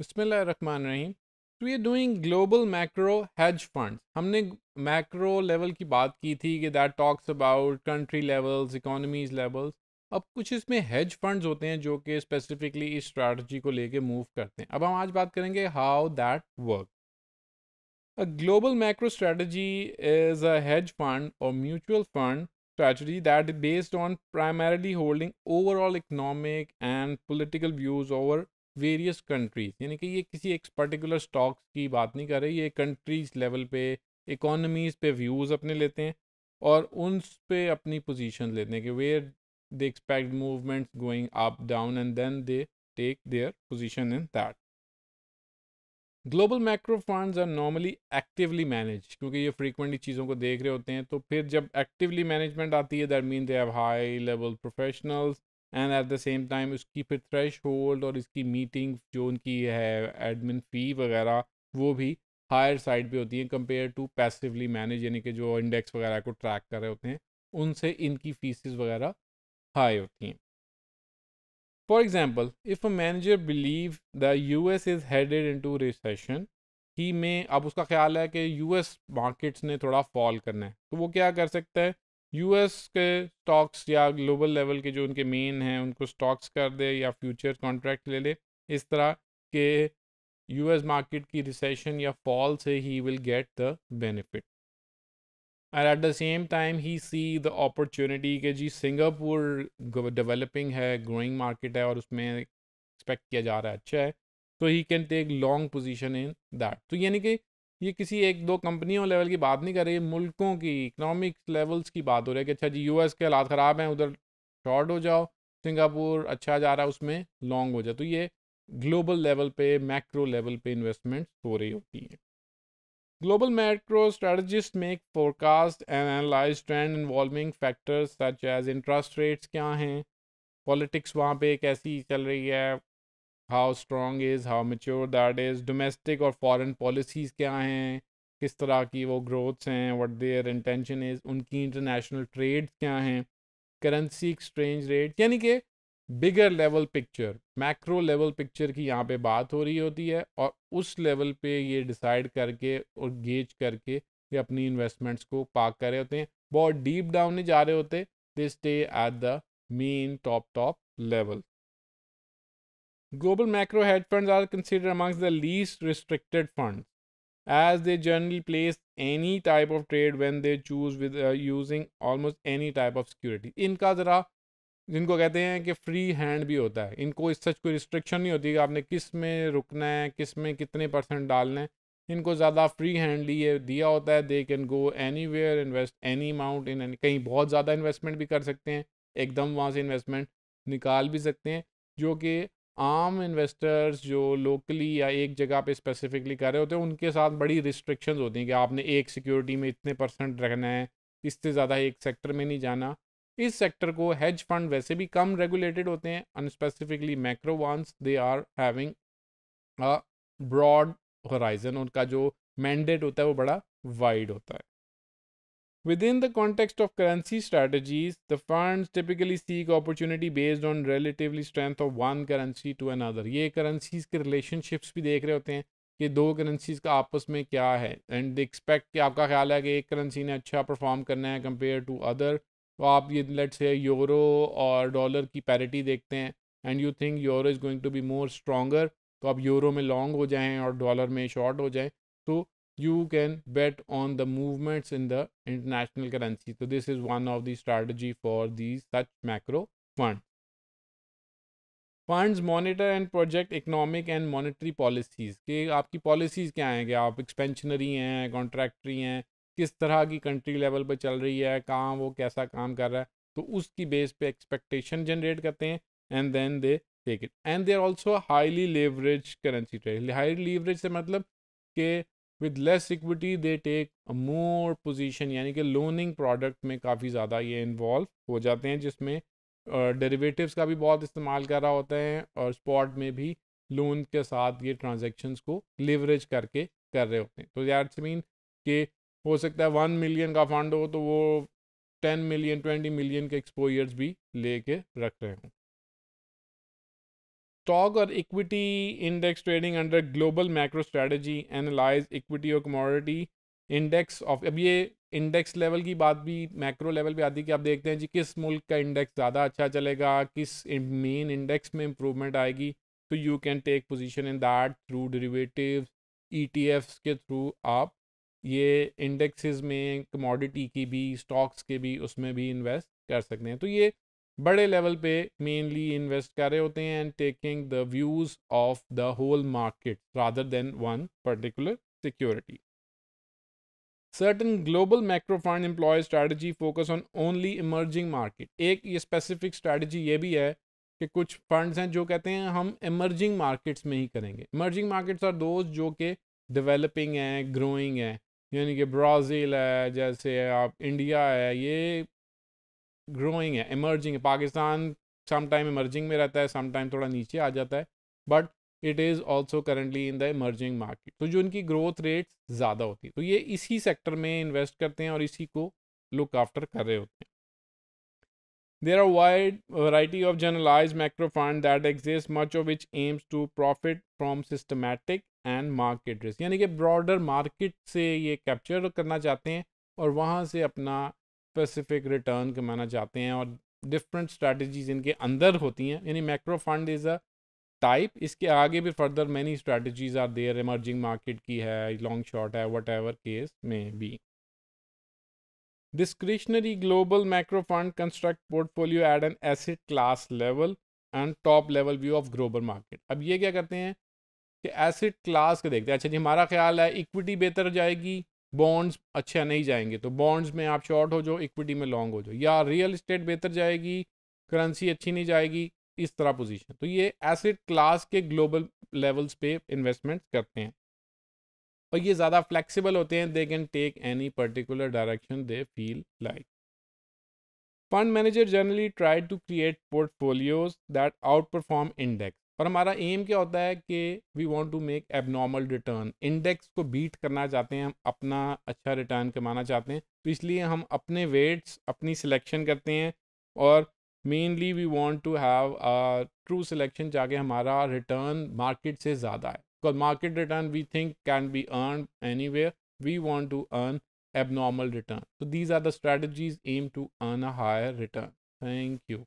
बसमीम तो ये doing global macro hedge funds हमने मैक्रो लेवल की बात की थी कि that talks about country levels economies levels अब कुछ इसमें हेज फंड्स होते हैं जो कि स्पेसिफिकली इस स्ट्रैटी को लेके मूव करते हैं अब हम आज बात करेंगे how that work a global macro strategy is a hedge fund और mutual fund strategy that based on primarily holding overall overall and political views over various countries यानी कि ये किसी एक पर्टिकुलर स्टॉक्स की बात नहीं कर रही ये कंट्रीज लेवल पे इकोनमीज पे व्यूज़ अपने लेते हैं और उन पे अपनी पोजीशन लेते हैं कि where they expect movements going up down and then they take their position in that global macro funds are normally actively manage क्योंकि ये फ्रीक्वेंटली चीज़ों को देख रहे होते हैं तो फिर जब एक्टिवली मैनेजमेंट आती है that mean they have high level professionals and at the same time उसकी फिर थ्रेश होल्ड और इसकी मीटिंग जो उनकी है एडमिन फ़ी वगैरह वो भी हायर साइड पे होती है कंपेयर टू पैसिवली मैनेज यानी कि जो इंडेक्स वगैरह को ट्रैक कर रहे होते हैं उनसे इनकी फीसिस वगैरह हाई होती हैं for example if a manager believe the U S is headed into recession ही में अब उसका ख्याल है कि यू एस मार्केट्स ने थोड़ा फॉल करना है तो वो क्या कर सकता है यूएस के स्टॉक्स या ग्लोबल लेवल के जो उनके मेन हैं उनको स्टॉक्स कर दे या फ्यूचर कॉन्ट्रैक्ट ले ले इस तरह के यूएस मार्केट की रिसेशन या फॉल से he will get the benefit and at the same time he see the opportunity के जी सिंगापुर डेवलपिंग है ग्रोइंग मार्केट है और उसमें एक्सपेक्ट किया जा रहा है अच्छा है तो he can take long position in that तो यानी कि ये किसी एक दो कंपनियों लेवल की बात नहीं कर रही मुल्कों की इकनॉमिक लेवल्स की बात हो रही है कि अच्छा जी यूएस के हालात ख़राब हैं उधर शॉर्ट हो जाओ सिंगापुर अच्छा जा रहा है उसमें लॉन्ग हो जाए तो ये ग्लोबल लेवल पे मैक्रो लेवल पे इन्वेस्टमेंट्स हो रही होती हैं मैक्रो स्ट्रेटजिस्ट में एक forecast and analyze trend involving factors such as interest rates क्या हैं पॉलिटिक्स वहाँ पे कैसी चल रही है how strong is how mature that is domestic और फॉरेन पॉलिसीज़ क्या हैं किस तरह की वो ग्रोथ्स हैं वट देयर इंटेंशन इज़ उनकी इंटरनेशनल ट्रेड्स क्या हैं करेंसी एक्सचेंज रेट यानी कि bigger level picture macro level picture की यहाँ पे बात हो रही होती है और उस लेवल पे ये डिसाइड करके और गेज करके ये अपनी इन्वेस्टमेंट्स को पाक कर रहे होते हैं बहुत डीप डाउन नहीं जा रहे होते they stay at the main top top level Global macro hedge funds are considered amongst the least restricted funds as they generally place any type of trade when they choose with uh, using almost any type of security. इनका ज़रा जिनको कहते हैं कि free hand भी होता है इनको इस सच कोई रिस्ट्रिक्शन नहीं होती कि आपने किस में रुकना है किस में कितने परसेंट डालना है इनको ज़्यादा फ्री हैंडली ये दिया होता है they can go anywhere invest any amount in any कहीं बहुत ज़्यादा इन्वेस्टमेंट भी कर सकते हैं एकदम वहाँ से इन्वेस्टमेंट निकाल भी सकते हैं जो कि आम इन्वेस्टर्स जो लोकली या एक जगह पे स्पेसिफिकली कर रहे होते हैं उनके साथ बड़ी रिस्ट्रिक्शंस होती हैं कि आपने एक सिक्योरिटी में इतने परसेंट रखना है इससे ज़्यादा एक सेक्टर में नहीं जाना इस सेक्टर को हेज फंड वैसे भी कम रेगुलेटेड होते हैं and specifically macro once they are having broad horizon उनका जो मैंडेट होता है वो बड़ा वाइड होता है Within the context of currency strategies, the funds typically seek opportunity based on relatively strength of one currency to another. ye currencies ke relationships bhi dekh rahe hote hain ki do currencies ka aapas mein kya hai and they expect ki aapka khayal hai ki ek currency ne acha perform karna hai compared to other to aap ye let's say euro और dollar ki parity dekhte hain and you think euro is going to be more stronger to aap euro mein long ho jaye aur dollar mein short ho jaye तो you can bet on the movements in the international currency तो this is one of the strategy for the such macro fund fund monitor and project economic and monetary policies कि आपकी policies क्या हैं कि आप expansionary हैं contradictory हैं किस तरह की कंट्री लेवल पर चल रही है कहाँ वो कैसा काम कर रहा है तो उसकी बेस पे एक्सपेक्टेशन जनरेट करते हैं and then they take it and they are also highly leverage currency trade high leverage से मतलब कि with less equity they take more position यानी कि लोनिंग प्रोडक्ट में काफ़ी ज़्यादा ये इन्वॉल्व हो जाते हैं जिसमें डेरिवेटिव्स uh, का भी बहुत इस्तेमाल कर रहा होता है और स्पॉट में भी लोन के साथ ये ट्रांजेक्शन्स को लिवरेज करके कर रहे होते हैं तो दैट्स मीन कि हो सकता है वन मिलियन का फंड हो तो वो टेन मिलियन ट्वेंटी मिलियन के एक्सपोजर्स भी लेके रख रहे हों स्टॉक और equity index trading under global micro strategy analyze equity और कमोडिटी इंडेक्स ऑफ अब ये इंडेक्स लेवल की बात भी मैक्रो लेवल पे आती है कि आप देखते हैं जी किस मुल्क का इंडेक्स ज़्यादा अच्छा चलेगा किस मेन इंडेक्स में इम्प्रूवमेंट आएगी तो you can take position in that through derivative ई के थ्रू आप ये इंडेक्सेस में कमोडिटी की भी स्टॉक्स के भी उसमें भी इन्वेस्ट कर सकते हैं तो ये बड़े लेवल पे मेनली इन्वेस्ट कर रहे होते हैं and taking the views of the whole market rather than one particular security certain global micro fund employ strategy focus on only emerging market एक ये स्पेसिफिक स्ट्रेटजी ये भी है कि कुछ फंड्स हैं जो कहते हैं हम इमर्जिंग मार्केट्स में ही करेंगे इमर्जिंग मार्केट्स आर दोज जो कि डेवलपिंग हैं ग्रोइंग हैं यानी कि ब्राज़ील है जैसे आप इंडिया है ये ग्रोइंग है इमर्जिंग है पाकिस्तान समटाइम इमर्जिंग में रहता है समटाइम थोड़ा नीचे आ जाता है but it is also currently in the emerging market तो जो इनकी ग्रोथ रेट ज़्यादा होती है तो ये इसी सेक्टर में इन्वेस्ट करते हैं और इसी को लुक आफ्टर कर रहे होते हैं there are wide variety of generalized micro fund that exist much of which aims to profit from systematic and market risk यानी कि ब्रॉडर मार्केट से ये कैप्चर करना चाहते हैं और वहाँ से अपना स्पेसिफिक रिटर्न कमाना चाहते हैं और डिफरेंट स्ट्रैटेजीज इनके अंदर होती हैं यानी macro fund is a type इसके आगे भी further many strategies are there emerging market की है लॉन्ग शॉर्ट है वट एवर केस में be discretionary global macro fund construct portfolio at an asset class level and top level view of global market अब ये क्या करते हैं कि एसिड क्लास को देखते हैं अच्छा जी हमारा ख्याल है इक्विटी बेहतर जाएगी बॉन्ड्स अच्छा नहीं जाएंगे तो बॉन्ड्स में आप शॉर्ट हो जाओ इक्विटी में लॉन्ग हो जाओ या रियल इस्टेट बेहतर जाएगी करेंसी अच्छी नहीं जाएगी इस तरह पोजीशन तो ये एसेट क्लास के ग्लोबल लेवल्स पे इन्वेस्टमेंट करते हैं और ये ज़्यादा फ्लेक्सिबल होते हैं they can take any particular direction they feel like fund manager generally try to create portfolios that outperform index और हमारा एम क्या होता है कि we want to make abnormal return index को बीट करना चाहते हैं हम अपना अच्छा रिटर्न कमाना चाहते हैं तो इसलिए हम अपने वेट्स अपनी सिलेक्शन करते हैं और mainly we want to have through selection जाके हमारा रिटर्न मार्केट से ज़्यादा है because market return we think can be earn any we want to earn abnormal return तो these are the strategies aim to earn a higher return thank you